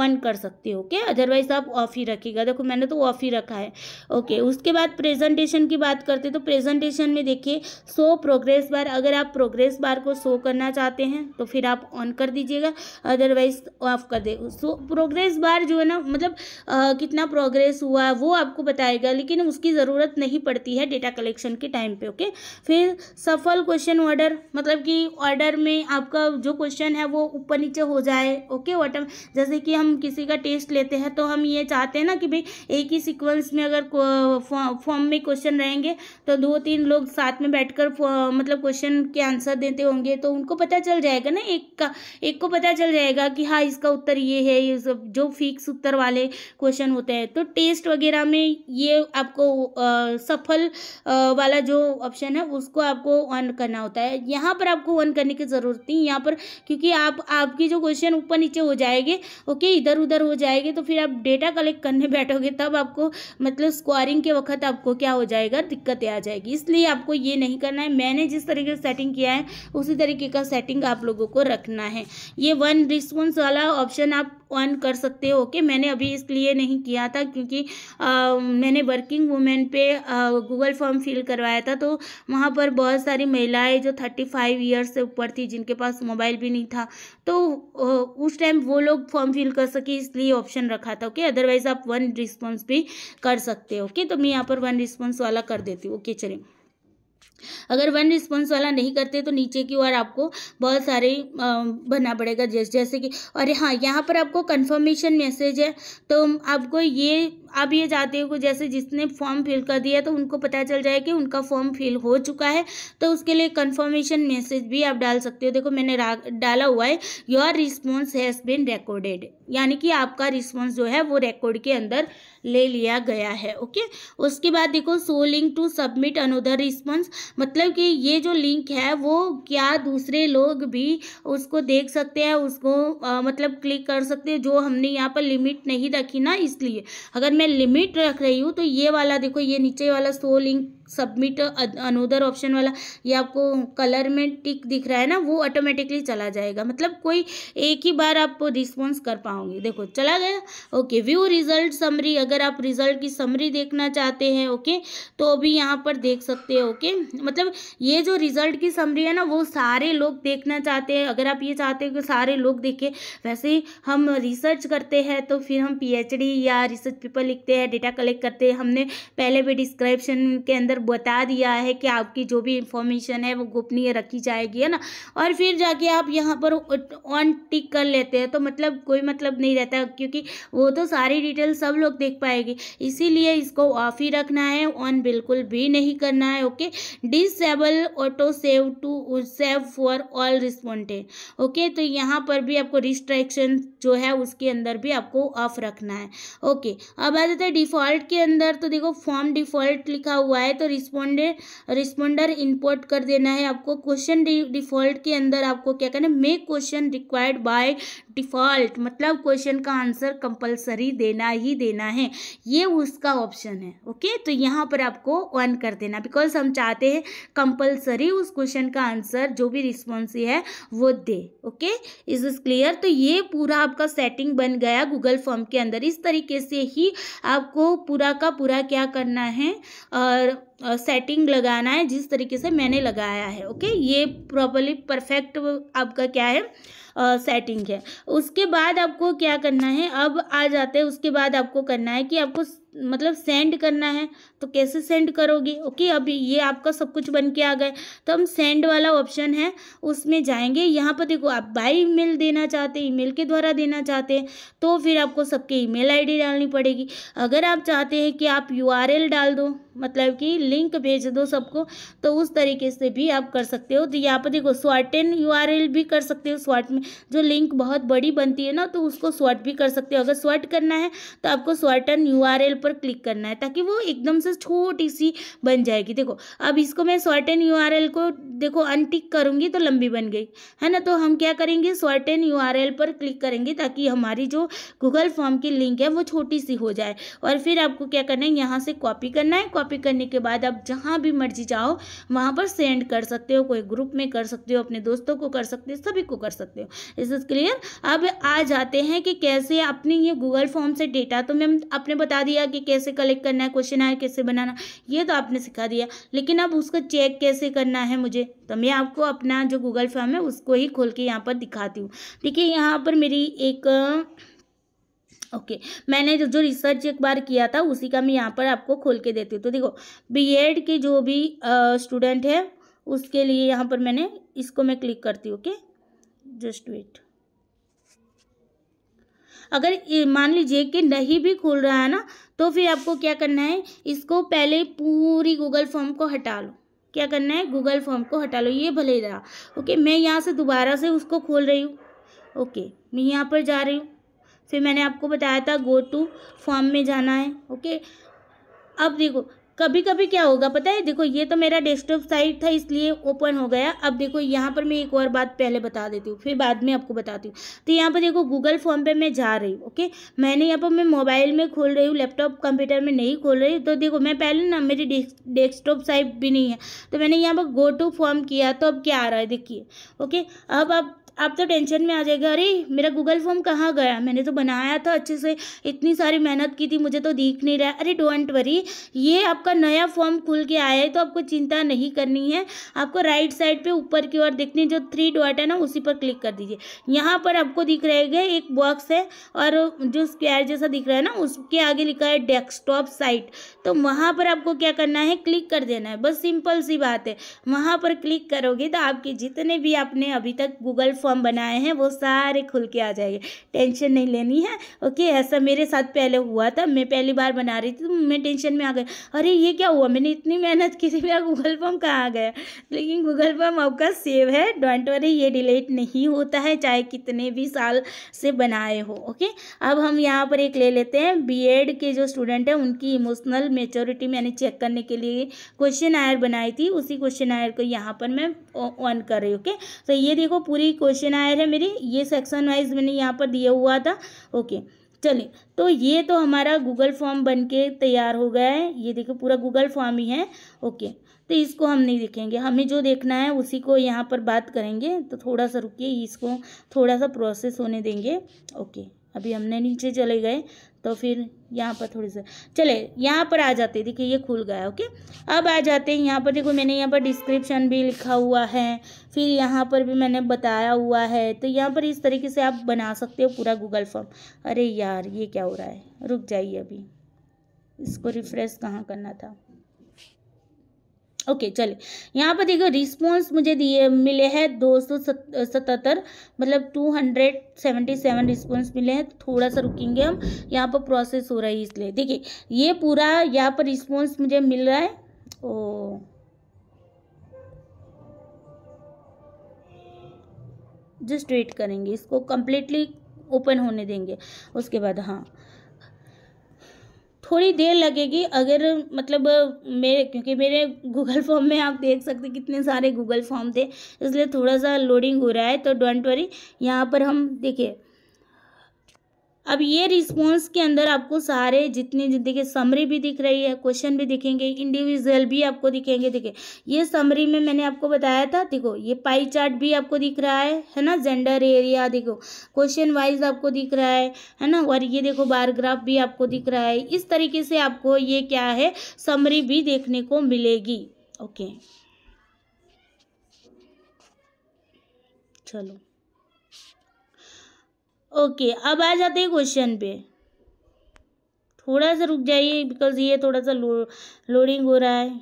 ऑन कर सकते हो ओके अदरवाइज आप ऑफ ही रखिएगा देखो मैंने तो ऑफ ही रखा है ओके उसके बाद प्रेजेंटेशन की बात करते तो प्रेजेंटेशन में देखिए सो प्रोग्रेस बार अगर आप प्रोग्रेस बार को शो करना चाहते हैं तो फिर आप ऑन कर दीजिएगा अदरवाइज ऑफ कर दे सो प्रोग्रेस बार जो है ना मतलब आ, कितना प्रोग्रेस हुआ वो आपको बताएगा लेकिन उसकी ज़रूरत नहीं पड़ती है डेटा कलेक्शन के टाइम पे ओके फिर सफल क्वेश्चन ऑर्डर मतलब कि ऑर्डर में आपका जो क्वेश्चन है वो ऊपर नीचे हो जाए जाए ओके वट जैसे कि हम किसी का टेस्ट लेते हैं तो हम ये चाहते हैं ना कि भाई एक ही सीक्वेंस में अगर फॉर्म में क्वेश्चन रहेंगे तो दो तीन लोग साथ में बैठ मतलब क्वेश्चन के आंसर देते होंगे तो उनको पता चल जाएगा ना एक का एक को पता चल जाएगा कि हाँ इसका उत्तर ये है ये सब जो फिक्स उत्तर वाले क्वेश्चन होते हैं तो टेस्ट वगैरह में ये आपको आ, सफल आ, वाला जो ऑप्शन है उसको आपको ऑन करना होता है यहाँ पर आपको ऑन करने की ज़रूरत नहीं यहाँ पर क्योंकि आप आपकी जो क्वेश्चन ऊपर नीचे हो जाएंगे ओके इधर उधर हो जाएंगे तो फिर आप डेटा कलेक्ट करने बैठोगे तब आपको मतलब स्क्वायरिंग के वक्त आपको क्या हो जाएगा दिक्कतें आ जाएगी इसलिए आपको ये नहीं करना है मैंने जिस तरीके से सेटिंग किया है उसी तरीके का सेटिंग आप लोगों को रखना है ये वन रिस्पॉन्स वाला ऑप्शन आप ऑन कर सकते हो ओके मैंने अभी इसलिए नहीं किया था क्योंकि आ, मैंने वर्किंग वुमेन पे गूगल फॉर्म फिल करवाया था तो वहाँ पर बहुत सारी महिलाएं जो थर्टी फाइव ईयर्स से ऊपर थी जिनके पास मोबाइल भी नहीं था तो उस टाइम वो लोग फॉर्म फिल कर सके इसलिए ऑप्शन रखा था ओके अदरवाइज आप वन रिस्पॉन्स भी कर सकते हो ओके तो मैं यहाँ पर वन रिस्पॉन्स वाला कर देती हूँ ओके चलिए अगर वन रिस्पॉन्स वाला नहीं करते तो नीचे की ओर आपको बहुत सारे बनना पड़ेगा जैसे जैसे कि और हाँ यहाँ पर आपको कंफर्मेशन मैसेज है तो आपको ये अब ये जाते हो कि जैसे जिसने फॉर्म फिल कर दिया तो उनको पता चल जाए कि उनका फॉर्म फिल हो चुका है तो उसके लिए कन्फर्मेशन मैसेज भी आप डाल सकते हो देखो मैंने डाला हुआ है your response has been recorded यानी कि आपका रिस्पॉन्स जो है वो रिकॉर्ड के अंदर ले लिया गया है ओके उसके बाद देखो show link to submit another response मतलब कि ये जो लिंक है वो क्या दूसरे लोग भी उसको देख सकते हैं उसको आ, मतलब क्लिक कर सकते हैं जो हमने यहाँ पर लिमिट नहीं रखी ना इसलिए अगर मैं मैं लिमिट रख रही हूँ तो ये वाला देखो ये नीचे वाला show link submit another option वाला ये आपको कलर में टिक दिख रहा है ना वो ऑटोमेटिकली चला जाएगा मतलब कोई एक ही बार आप रिस्पॉन्स कर पाओगे देखो चला गया ओके व्यू रिजल्ट समरी अगर आप रिजल्ट की समरी देखना चाहते हैं ओके तो अभी यहाँ पर देख सकते हैं ओके मतलब ये जो रिजल्ट की समरी है ना वो सारे लोग देखना चाहते हैं अगर आप ये चाहते हो कि सारे लोग देखें वैसे हम रिसर्च करते हैं तो फिर हम पी या रिसर्च पेपर लिखते हैं डेटा कलेक्ट करते हैं हमने पहले भी डिस्क्रिप्शन के अंदर अंदर बता दिया है कि आपकी जो भी इंफॉर्मेशन है वो गोपनीय रखी जाएगी है ना और फिर जाके आप यहाँ पर ऑन टिक कर लेते हैं तो मतलब कोई मतलब नहीं रहता क्योंकि वो तो सारी डिटेल सब लोग देख पाएगी इसीलिए इसको ऑफ ही रखना है ऑन बिल्कुल भी नहीं करना है okay disable auto save to save for all respondents okay तो यहाँ पर भी आपको रिस्ट्रिक्शन जो है उसके अंदर भी आपको ऑफ रखना है ओके अब आ जाता है डिफॉल्ट के अंदर तो देखो फॉर्म डिफॉल्ट लिखा हुआ है तो तो रिस्पॉन्डेड रिस्पॉन्डर इनपुट कर देना है आपको क्वेश्चन डिफॉल्ट के अंदर आपको क्या करना है make question required by default मतलब क्वेश्चन का आंसर कंपलसरी देना ही देना है ये उसका ऑप्शन है ओके तो यहाँ पर आपको ऑन कर देना बिकॉज हम चाहते हैं कंपलसरी उस क्वेश्चन का आंसर जो भी रिस्पॉन्स है वो दे ओके इज इज क्लियर तो ये पूरा आपका सेटिंग बन गया गूगल फॉर्म के अंदर इस तरीके से ही आपको पूरा का पूरा क्या करना है और सेटिंग लगाना है जिस तरीके से मैंने लगाया है ओके ये प्रॉपरली परफेक्ट आपका क्या है सेटिंग है उसके बाद आपको क्या करना है अब आ जाते हैं उसके बाद आपको करना है कि आपको मतलब सेंड करना है तो कैसे सेंड करोगे ओके अब ये आपका सब कुछ बन के आ गए तो हम सेंड वाला ऑप्शन है उसमें जाएंगे यहाँ पर देखो आप बाई ईमेल देना चाहते हैं ईमेल के द्वारा देना चाहते हैं तो फिर आपको सबके ईमेल आईडी डालनी पड़ेगी अगर आप चाहते हैं कि आप यूआरएल डाल दो मतलब कि लिंक भेज दो सबको तो उस तरीके से भी आप कर सकते हो तो यहाँ पर देखो स्वाटेन एल भी कर सकते हो स्वाट में जो लिंक बहुत बड़ी बनती है ना तो उसको स्वाट भी कर सकते हो अगर स्वाट करना है तो आपको स्वाटन एल पर क्लिक करना है ताकि वो एकदम से छोटी सी बन जाएगी देखो अब इसको मैं शॉर्ट एन यू को देखो अनटिक करूँगी तो लंबी बन गई है ना तो हम क्या करेंगे शॉर्ट एन यू पर क्लिक करेंगे ताकि हमारी जो गूगल फॉर्म की लिंक है वो छोटी सी हो जाए और फिर आपको क्या करना है यहाँ से कॉपी करना है कॉपी करने के बाद आप जहाँ भी मर्जी जाओ वहाँ पर सेंड कर सकते हो कोई ग्रुप में कर सकते हो अपने दोस्तों को कर सकते हो सभी को कर सकते हो इस इज क्लियर अब आ जाते हैं कि कैसे अपनी ये गूगल फॉर्म से डेटा तो मैम आपने बता दिया कि कैसे कलेक्ट करना है क्वेश्चन आया कैसे बनाना ये तो आपने सिखा दिया लेकिन अब उसका चेक कैसे करना है मुझे तो मैं आपको अपना जो गूगल फॉर्म है उसको ही खोल के यहाँ पर दिखाती हूँ देखिए यहाँ पर मेरी एक ओके okay. मैंने जो जो रिसर्च एक बार किया था उसी का मैं यहाँ पर आपको खोल के देती हूँ तो देखो बीएड के जो भी स्टूडेंट है उसके लिए यहाँ पर मैंने इसको मैं क्लिक करती हूँ ओके जस्ट वेट अगर मान लीजिए कि नहीं भी खुल रहा है ना तो फिर आपको क्या करना है इसको पहले पूरी गूगल फॉर्म को हटा लो क्या करना है गूगल फॉर्म को हटा लो ये भले ही रहा ओके मैं यहाँ से दोबारा से उसको खोल रही हूँ ओके मैं यहाँ पर जा रही हूँ फिर मैंने आपको बताया था गो टू फॉर्म में जाना है ओके अब देखो कभी कभी क्या होगा पता है देखो ये तो मेरा डेस्कटॉप साइट था इसलिए ओपन हो गया अब देखो यहाँ पर मैं एक और बात पहले बता देती हूँ फिर बाद में आपको बताती हूँ तो यहाँ पर देखो गूगल फॉर्म पे मैं जा रही हूँ ओके मैंने यहाँ पर मैं मोबाइल में खोल रही हूँ लैपटॉप कंप्यूटर में नहीं खोल रही तो देखो मैं पहले ना मेरी डेस्कटॉप साइट भी नहीं है तो मैंने यहाँ पर गो टू फॉर्म किया तो अब क्या आ रहा है देखिए ओके अब आप आप तो टेंशन में आ जाएगा अरे मेरा गूगल फॉर्म कहाँ गया मैंने तो बनाया था अच्छे से इतनी सारी मेहनत की थी मुझे तो दिख नहीं रहा अरे डोंट वरी ये आपका नया फॉर्म खुल के आया है तो आपको चिंता नहीं करनी है आपको राइट साइड पे ऊपर की ओर देखनी जो थ्री डॉट है ना उसी पर क्लिक कर दीजिए यहाँ पर आपको दिख रहेगा एक बॉक्स है और जो स्क्वायर जैसा दिख रहा है ना उसके आगे लिखा है डेस्कटॉप साइट तो वहाँ पर आपको क्या करना है क्लिक कर देना है बस सिंपल सी बात है वहाँ पर क्लिक करोगे तो आपके जितने भी आपने अभी तक गूगल फॉर्म बनाए हैं वो सारे खुल के आ जाएंगे टेंशन नहीं लेनी है ओके ऐसा मेरे साथ पहले हुआ था मैं पहली बार बना रही थी तो मैं टेंशन में आ गई अरे ये क्या हुआ मैंने इतनी मेहनत की थी मेरा गूगल फॉर्म कहाँ आ गया लेकिन गूगल फॉर्म आपका सेव है डोंट वरी ये डिलीट नहीं होता है चाहे कितने भी साल से बनाए हो ओके अब हम यहाँ पर एक ले लेते हैं बी के जो स्टूडेंट हैं उनकी इमोशनल मेच्योरिटी मैंने चेक करने के लिए क्वेश्चन आयर बनाई थी उसी क्वेश्चन आयर को यहाँ पर मैं ऑन कर रही हूँ ओके तो ये देखो पूरी क्वेश्चन क्वेश्चन आया है मेरे ये सेक्शन वाइज मैंने यहाँ पर दिया हुआ था ओके चलिए तो ये तो हमारा गूगल फॉर्म बन के तैयार हो गया है ये देखो पूरा गूगल फॉर्म ही है ओके तो इसको हम नहीं देखेंगे हमें जो देखना है उसी को यहाँ पर बात करेंगे तो थोड़ा सा रुकिए इसको थोड़ा सा प्रोसेस होने देंगे ओके अभी हमने नीचे चले गए तो फिर यहाँ पर थोड़ी सा चले यहाँ पर आ जाते देखिए ये खुल गया ओके अब आ जाते हैं यहाँ पर देखो मैंने यहाँ पर डिस्क्रिप्शन भी लिखा हुआ है फिर यहाँ पर भी मैंने बताया हुआ है तो यहाँ पर इस तरीके से आप बना सकते हो पूरा गूगल फॉर्म अरे यार ये क्या हो रहा है रुक जाइए अभी इसको रिफ़्रेश कहाँ करना था ओके okay, चले यहाँ पर देखो रिस्पॉन्स मुझे दिए मिले हैं दो सौ सतहत्तर मतलब two hundred seventy seven response मिले हैं थोड़ा सा रुकेंगे हम यहाँ पर प्रोसेस हो रहा है इसलिए देखिए ये पूरा यहाँ पर रिस्पॉन्स मुझे मिल रहा है ओ जस्ट वेट करेंगे इसको कम्प्लीटली ओपन होने देंगे उसके बाद हाँ थोड़ी देर लगेगी अगर मतलब मेरे क्योंकि मेरे गूगल फॉर्म में आप देख सकते कितने सारे गूगल फॉर्म थे इसलिए थोड़ा सा लोडिंग हो रहा है तो डोंट वरी यहाँ पर हम देखिए अब ये रिस्पॉन्स के अंदर आपको सारे जितने के समरी भी दिख रही है क्वेश्चन भी दिखेंगे इंडिविजुअल भी आपको दिखेंगे देखिए ये समरी में मैंने आपको बताया था देखो ये पाई चार्ट भी आपको दिख रहा है है ना जेंडर एरिया देखो क्वेश्चन वाइज आपको दिख रहा है है ना और ये देखो बारग्राफ भी आपको दिख रहा है इस तरीके से आपको ये क्या है समरी भी देखने को मिलेगी ओके चलो ओके अब आ जाते हैं क्वेश्चन पे थोड़ा सा रुक जाइए बिकॉज ये थोड़ा सा लो, लोडिंग हो रहा है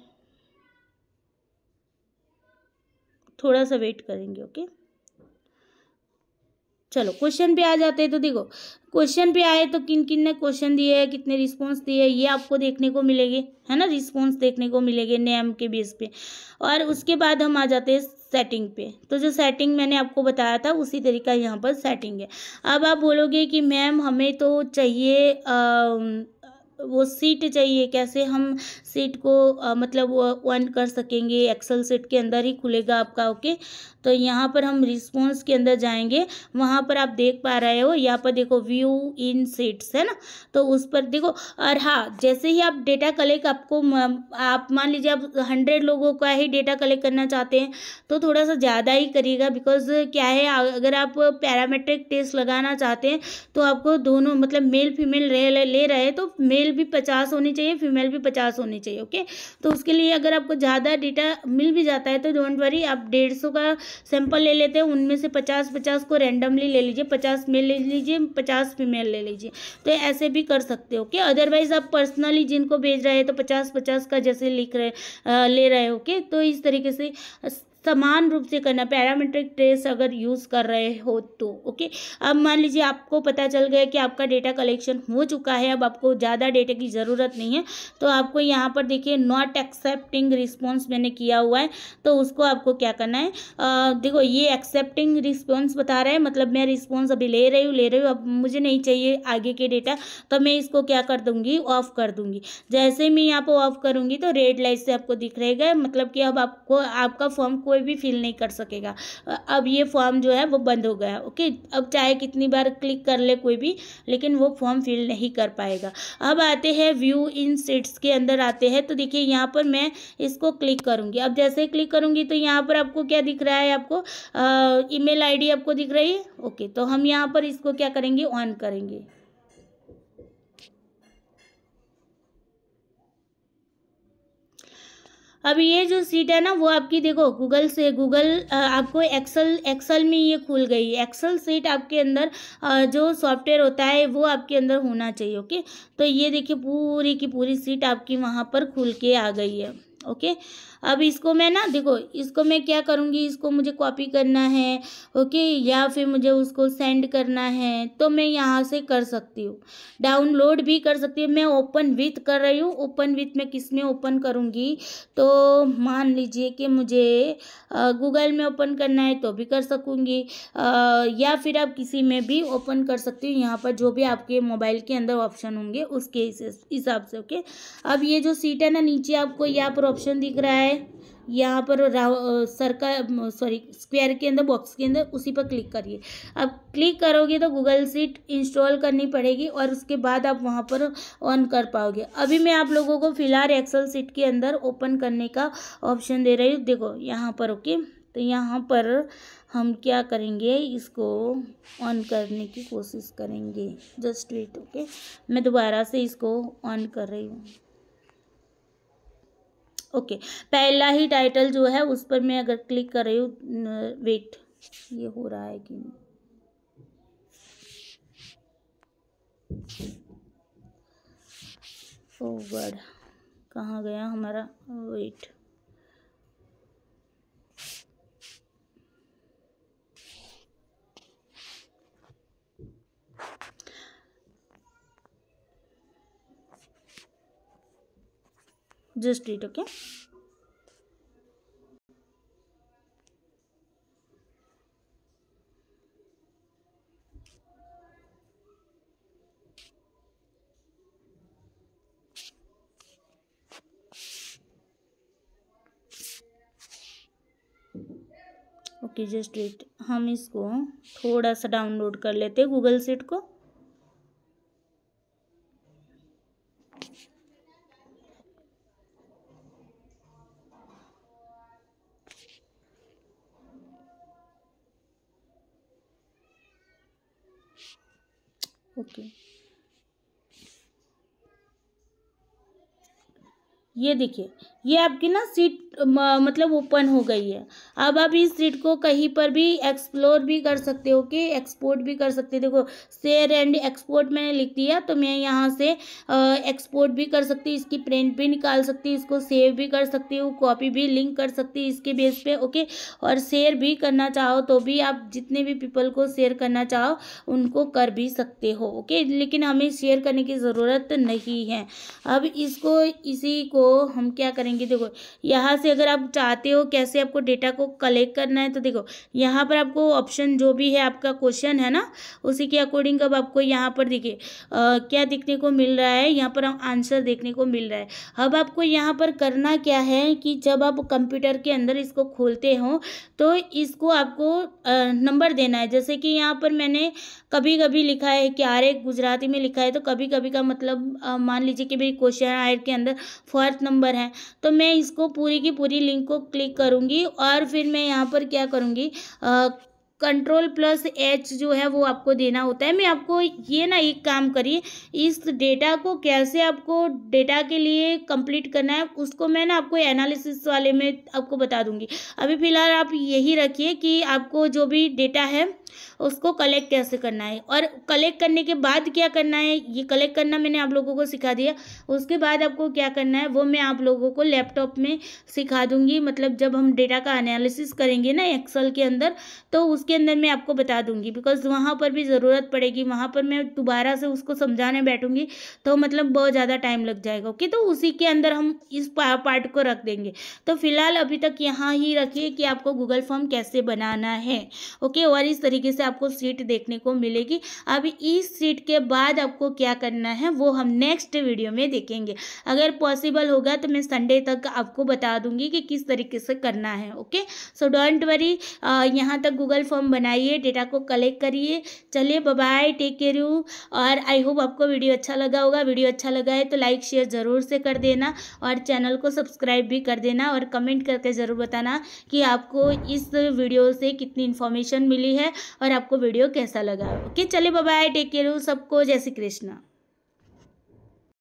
थोड़ा सा वेट करेंगे ओके चलो क्वेश्चन पे आ जाते हैं तो देखो क्वेश्चन पे आए तो किन किन ने क्वेश्चन दिए है कितने रिस्पॉन्स दिए है ये आपको देखने को मिलेंगे है ना रिस्पॉन्स देखने को मिलेंगे नेम के बेस पे और उसके बाद हम आ जाते हैं सेटिंग पे तो जो सेटिंग मैंने आपको बताया था उसी तरीका यहाँ पर सेटिंग है अब आप बोलोगे कि मैम हमें तो चाहिए आ, वो सीट चाहिए कैसे हम सीट को आ, मतलब वन कर सकेंगे एक्सल सीट के अंदर ही खुलेगा आपका ओके तो यहाँ पर हम रिस्पॉन्स के अंदर जाएंगे वहाँ पर आप देख पा रहे हो यहाँ पर देखो व्यू इन सीट्स है ना तो उस पर देखो और हाँ जैसे ही आप डेटा कलेक्ट आपको आप मान लीजिए आप हंड्रेड लोगों का ही डेटा कलेक्ट करना चाहते हैं तो थोड़ा सा ज़्यादा ही करिएगा बिकॉज क्या है अगर आप पैरामेट्रिक टेस्ट लगाना चाहते हैं तो आपको दोनों मतलब मेल फीमेल ले रहे तो मेल मेल भी पचास होनी चाहिए फीमेल भी पचास होनी चाहिए ओके तो उसके लिए अगर आपको ज़्यादा डेटा मिल भी जाता है तो डोंट वरी आप डेढ़ सौ का सैंपल ले लेते हैं उनमें से पचास पचास को रैंडमली ले लीजिए पचास मेल ले लीजिए पचास फीमेल ले लीजिए तो ऐसे भी कर सकते हो ओके अदरवाइज़ आप पर्सनली जिनको भेज रहे हैं तो पचास पचास का जैसे लिख रहे आ, ले रहे हो ओके तो इस तरीके से समान रूप से करना पैरामीट्रिक ट्रेस अगर यूज़ कर रहे हो तो ओके अब मान लीजिए आपको पता चल गया कि आपका डेटा कलेक्शन हो चुका है अब आपको ज़्यादा डेटा की ज़रूरत नहीं है तो आपको यहाँ पर देखिए नॉट एक्सेप्टिंग रिस्पॉन्स मैंने किया हुआ है तो उसको आपको क्या करना है आ, देखो ये एक्सेप्टिंग रिस्पॉन्स बता रहा है मतलब मैं रिस्पॉन्स अभी ले रही हूँ ले रही हूँ अब मुझे नहीं चाहिए आगे के डेटा तो मैं इसको क्या कर दूँगी ऑफ़ कर दूँगी जैसे मैं यहाँ पर ऑफ़ करूँगी तो रेड लाइट से आपको दिख रहेगा मतलब कि अब आपको आपका फॉर्म कोई भी फिल नहीं कर सकेगा अब ये फॉर्म जो है वो बंद हो गया ओके अब चाहे कितनी बार क्लिक कर ले कोई भी लेकिन वो फॉर्म फिल नहीं कर पाएगा अब आते हैं व्यू इन सीट्स के अंदर आते हैं तो देखिए यहाँ पर मैं इसको क्लिक करूँगी अब जैसे ही क्लिक करूँगी तो यहाँ पर आपको क्या दिख रहा है आपको ईमेल आईडी आपको दिख रही है ओके तो हम यहाँ पर इसको क्या करेंगे ऑन करेंगे अब ये जो सीट है ना वो आपकी देखो गूगल से गूगल आपको एक्सल एक्सल में ये खुल गई एक्सल सीट आपके अंदर जो सॉफ्टवेयर होता है वो आपके अंदर होना चाहिए ओके तो ये देखिए पूरी की पूरी सीट आपकी वहाँ पर खुल के आ गई है ओके अब इसको मैं ना देखो इसको मैं क्या करूँगी इसको मुझे कॉपी करना है ओके या फिर मुझे उसको सेंड करना है तो मैं यहाँ से कर सकती हूँ डाउनलोड भी कर सकती हूँ मैं ओपन विथ कर रही हूँ ओपन विथ में किस में ओपन करूँगी तो मान लीजिए कि मुझे गूगल में ओपन करना है तो भी कर सकूँगी या फिर आप किसी में भी ओपन कर सकती हूँ यहाँ पर जो भी आपके मोबाइल के अंदर ऑप्शन होंगे उसके हिसाब से ओके अब ये जो सीट है ना नीचे आपको यहाँ पर ऑप्शन दिख रहा है है यहाँ पर सर्कल सॉरी स्क्वायर के अंदर बॉक्स के अंदर उसी पर क्लिक करिए अब क्लिक करोगे तो गूगल सीट इंस्टॉल करनी पड़ेगी और उसके बाद आप वहाँ पर ऑन कर पाओगे अभी मैं आप लोगों को फिलहाल एक्सेल सीट के अंदर ओपन करने का ऑप्शन दे रही हूँ देखो यहाँ पर ओके तो यहाँ पर हम क्या करेंगे इसको ऑन करने की कोशिश करेंगे जस्ट वेट ओके मैं दोबारा से इसको ऑन कर रही हूँ ओके पहला ही टाइटल जो है उस पर मैं अगर क्लिक कर रही हूँ वेट ये हो रहा है कि नहीं oh कहाँ गया हमारा wait just read okay okay just read हम इसको थोड़ा सा डाउनलोड कर लेते हैं गूगल सीट को ओके ये देखिए ये आपकी ना सीट मतलब ओपन हो गई है अब आप इस सीट को कहीं पर भी एक्सप्लोर भी कर सकते हो कि एक्सपोर्ट भी कर सकते देखो शेयर एंड एक्सपोर्ट मैंने लिख दिया तो मैं यहाँ से एक्सपोर्ट भी कर सकती इसकी प्रिंट भी निकाल सकती इसको सेव भी कर सकती हूँ कॉपी भी लिंक कर सकती इसके बेस पे ओके और शेयर भी करना चाहो तो भी आप जितने भी पीपल को शेयर करना चाहो उनको कर भी सकते हो ओके लेकिन हमें शेयर करने की ज़रूरत नहीं है अब इसको इसी को हम क्या करेंगे देखो यहाँ से अगर आप चाहते हो कैसे आपको डेटा आपको कलेक्ट करना है तो देखो यहाँ पर आपको ऑप्शन जो भी है आपका क्वेश्चन है ना उसी के अकॉर्डिंग अब आपको यहाँ पर देखिए क्या देखने को मिल रहा है यहाँ पर आंसर देखने को मिल रहा है अब आपको यहाँ पर करना क्या है कि जब आप कंप्यूटर के अंदर इसको खोलते हो तो इसको आपको नंबर देना है जैसे कि यहाँ पर मैंने कभी कभी लिखा है कि आर गुजराती में लिखा है तो कभी कभी का मतलब मान लीजिए कि मेरी क्वेश्चन आयर के अंदर फोर्थ नंबर है तो मैं इसको पूरी की पूरी लिंक को क्लिक करूँगी और फिर मैं यहाँ पर क्या करूँगी कंट्रोल प्लस एच जो है वो आपको देना होता है मैं आपको ये ना एक काम करिए इस डेटा को कैसे आपको डेटा के लिए कंप्लीट करना है उसको मैं ना आपको एनालिसिस वाले में आपको बता दूंगी अभी फ़िलहाल आप यही रखिए कि आपको जो भी डेटा है उसको कलेक्ट कैसे करना है और कलेक्ट करने के बाद क्या करना है ये कलेक्ट करना मैंने आप लोगों को सिखा दिया उसके बाद आपको क्या करना है वो मैं आप लोगों को लैपटॉप में सिखा दूंगी मतलब जब हम डेटा का एनालिसिस करेंगे ना एक्सल के अंदर तो उसके अंदर मैं आपको बता दूंगी बिकॉज वहाँ पर भी ज़रूरत पड़ेगी वहाँ पर मैं दोबारा से उसको समझाने बैठूँगी तो मतलब बहुत ज़्यादा टाइम लग जाएगा ओके तो उसी के अंदर हम इस पार्ट को रख देंगे तो फिलहाल अभी तक यहाँ ही रखिए कि आपको गूगल फॉर्म कैसे बनाना है ओके और इस तरीके तरीके से आपको सीट देखने को मिलेगी अब इस सीट के बाद आपको क्या करना है वो हम नेक्स्ट वीडियो में देखेंगे अगर पॉसिबल होगा तो मैं संडे तक आपको बता दूंगी कि किस तरीके से करना है ओके सो डोंट वरी यहाँ तक गूगल फॉर्म बनाइए डेटा को कलेक्ट करिए चलिए बाय टेक केयर यू और आई होप आपको वीडियो अच्छा लगा होगा वीडियो अच्छा लगा है तो लाइक शेयर ज़रूर से कर देना और चैनल को सब्सक्राइब भी कर देना और कमेंट करके ज़रूर बताना कि आपको इस वीडियो से कितनी इन्फॉर्मेशन मिली है और आपको वीडियो कैसा लगा ओके चले बाय टेक केयर सबको जय श्री कृष्णा